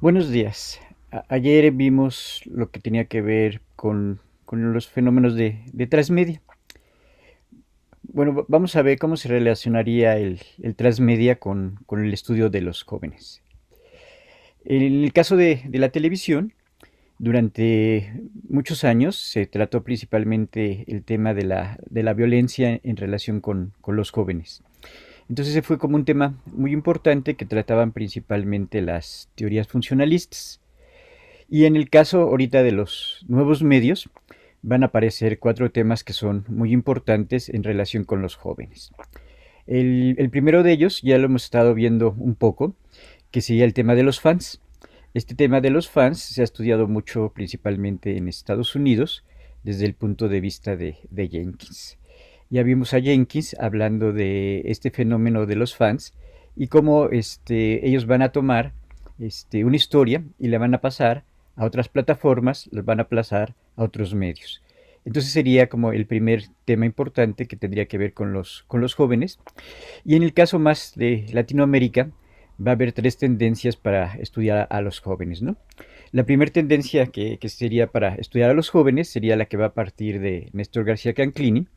Buenos días. ayer vimos lo que tenía que ver con, los fenómenos de, de, transmedia. Bueno, vamos a ver cómo se relacionaría el, transmedia con, el estudio de los jóvenes. En el caso de, la televisión, durante muchos años se trató principalmente el tema de la, violencia en relación con, con los jóvenes. Entonces ese fue como un tema muy importante que trataban principalmente las teorías funcionalistas. Y en el caso ahorita de los nuevos medios, van a aparecer cuatro temas que son muy importantes en relación con los jóvenes. El, primero de ellos ya lo hemos estado viendo un poco, que sería el tema de los fans. Este tema de los fans se ha estudiado mucho principalmente en Estados Unidos desde el punto de vista de Jenkins ya vimos a Jenkins hablando de este fenómeno de los fans y cómo este, ellos van a tomar este, una historia y la van a pasar a otras plataformas, la van a pasar a otros medios. Entonces sería como el primer tema importante que tendría que ver con los, con los jóvenes. Y en el caso más de Latinoamérica, va a haber tres tendencias para estudiar a los jóvenes. La primera tendencia que, que, sería para estudiar a los jóvenes sería la que va a partir de Néstor García Canclini,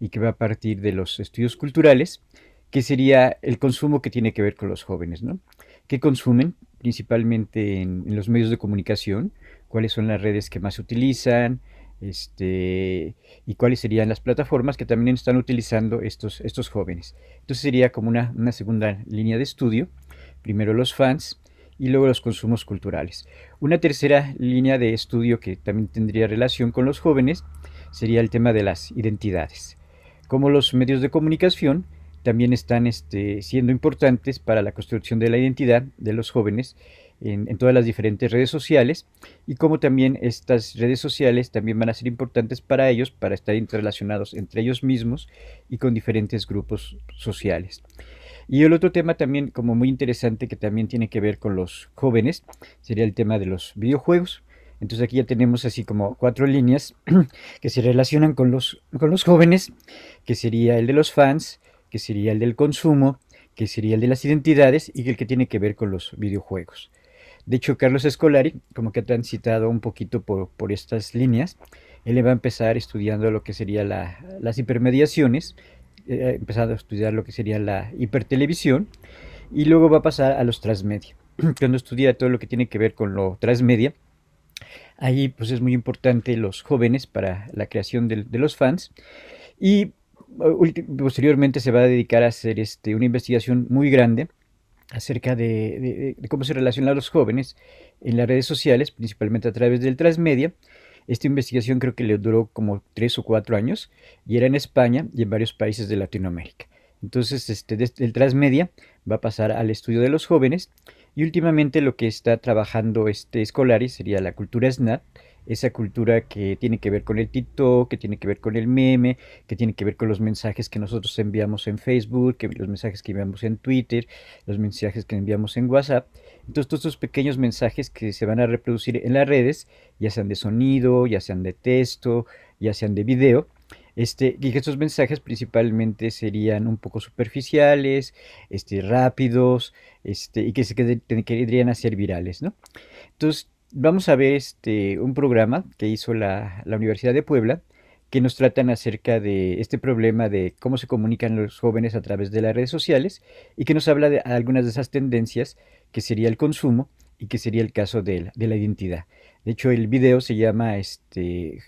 y que va a partir de los estudios culturales, que sería el consumo que tiene que ver con los jóvenes, ¿no? ¿Qué consumen? Principalmente en, los medios de comunicación, cuáles son las redes que más utilizan, este, y cuáles serían las plataformas que también están utilizando estos, estos jóvenes. Entonces sería como una, una segunda línea de estudio, primero los fans y luego los consumos culturales. Una tercera línea de estudio que también tendría relación con los jóvenes sería el tema de las identidades como los medios de comunicación también están este, siendo importantes para la construcción de la identidad de los jóvenes en, todas las diferentes redes sociales y como también estas redes sociales también van a ser importantes para ellos para estar interrelacionados entre ellos mismos y con diferentes grupos sociales. Y el otro tema también como muy interesante que también tiene que ver con los jóvenes sería el tema de los videojuegos. Entonces aquí ya tenemos así como cuatro líneas que se relacionan con los, los jóvenes, que sería el de los fans, que sería el del consumo, que sería el de las identidades y el que tiene que ver con los videojuegos. De hecho, Carlos Escolari, como que ha transitado un poquito por, estas líneas, él va a empezar estudiando lo que serían las hipermediaciones, eh, empezando a estudiar lo que sería la hipertelevisión, y luego va a pasar a los transmedia. Cuando estudia todo lo que tiene que ver con lo transmedia, Ahí pues es muy importante los jóvenes para la creación de, los fans y uh, posteriormente se va a dedicar a hacer este, una investigación muy grande acerca de, cómo se relacionan los jóvenes en las redes sociales, principalmente a través del transmedia. Esta investigación creo que le duró como tres o cuatro años y era en España y en varios países de Latinoamérica. Entonces, este, el transmedia va a pasar al estudio de los jóvenes y últimamente lo que está trabajando este Escolari sería la cultura SNAT, esa cultura que tiene que ver con el TikTok, que tiene que ver con el meme, que tiene que ver con los mensajes que nosotros enviamos en Facebook, que los mensajes que enviamos en Twitter, los mensajes que enviamos en WhatsApp. Entonces, todos esos pequeños mensajes que se van a reproducir en las redes, ya sean de sonido, ya sean de texto, ya sean de video, este, que estos mensajes principalmente serían un poco superficiales, este, rápidos, este, y que se querrían a ser virales, ¿no? Entonces, vamos a ver este, un programa que hizo la, Universidad de Puebla, que nos tratan acerca de este problema de cómo se comunican los jóvenes a través de las redes sociales y que nos habla de algunas de esas tendencias que sería el consumo y que sería el caso de la, identidad. De hecho, el video se llama este,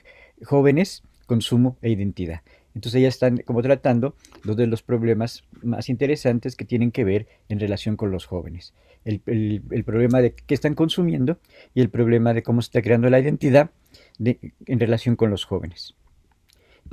Jóvenes consumo e identidad. Entonces ya están como tratando dos de los problemas más interesantes que tienen que ver en relación con los jóvenes. El, problema de qué están consumiendo y el problema de cómo se está creando la identidad en relación con los jóvenes.